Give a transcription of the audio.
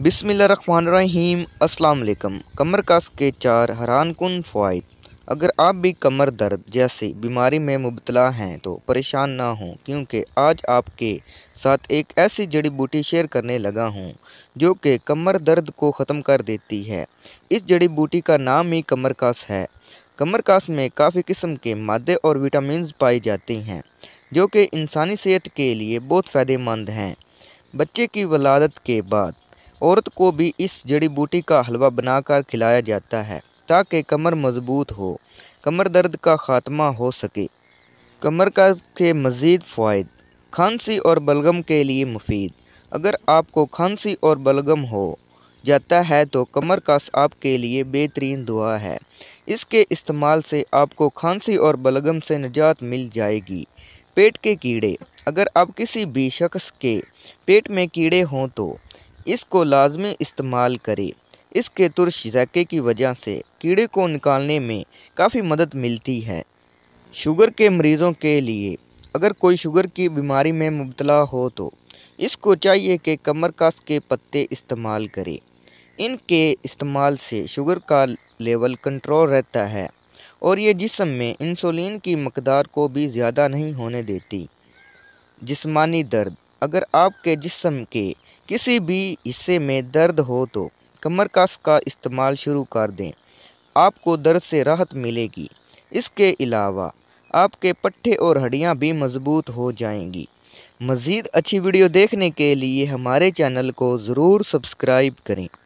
बिसमीम अस्सलाम कमर कास के चार हरान कन फ़वाद अगर आप भी कमर दर्द जैसी बीमारी में मुबतला हैं तो परेशान ना हों क्योंकि आज आपके साथ एक ऐसी जड़ी बूटी शेयर करने लगा हूं जो कि कमर दर्द को ख़त्म कर देती है इस जड़ी बूटी का नाम ही कमर कास है कमर कास में काफ़ी किस्म के मादे और विटामिन पाई जाती हैं जो कि इंसानी सेहत के लिए बहुत फ़ायदेमंद हैं बच्चे की वलादत के बाद औरत को भी इस जड़ी बूटी का हलवा बनाकर खिलाया जाता है ताकि कमर मजबूत हो कमर दर्द का खात्मा हो सके कमर का के मज़ीद फ़ायद खांसी और बलगम के लिए मुफीद अगर आपको खांसी और बलगम हो जाता है तो कमर कस आपके लिए बेहतरीन दुआ है इसके इस्तेमाल से आपको खांसी और बलगम से निजात मिल जाएगी पेट के कीड़े अगर आप किसी भी शख्स के पेट में कीड़े हों तो इसको लाजमी इस्तेमाल करें इसके तुरश जैके की वजह से कीड़े को निकालने में काफ़ी मदद मिलती है शुगर के मरीज़ों के लिए अगर कोई शुगर की बीमारी में मुबतला हो तो इसको चाहिए कि कमर कास के पत्ते इस्तेमाल करें इनके इस्तेमाल से शुगर का लेवल कंट्रोल रहता है और ये जिसम में इंसुलिन की मकदार को भी ज़्यादा नहीं होने देती जिस्मानी दर्द अगर आपके जिस्म के किसी भी हिस्से में दर्द हो तो कमर कस का इस्तेमाल शुरू कर दें आपको दर्द से राहत मिलेगी इसके अलावा आपके पट्टे और हड्डियाँ भी मजबूत हो जाएंगी मज़ीद अच्छी वीडियो देखने के लिए हमारे चैनल को ज़रूर सब्सक्राइब करें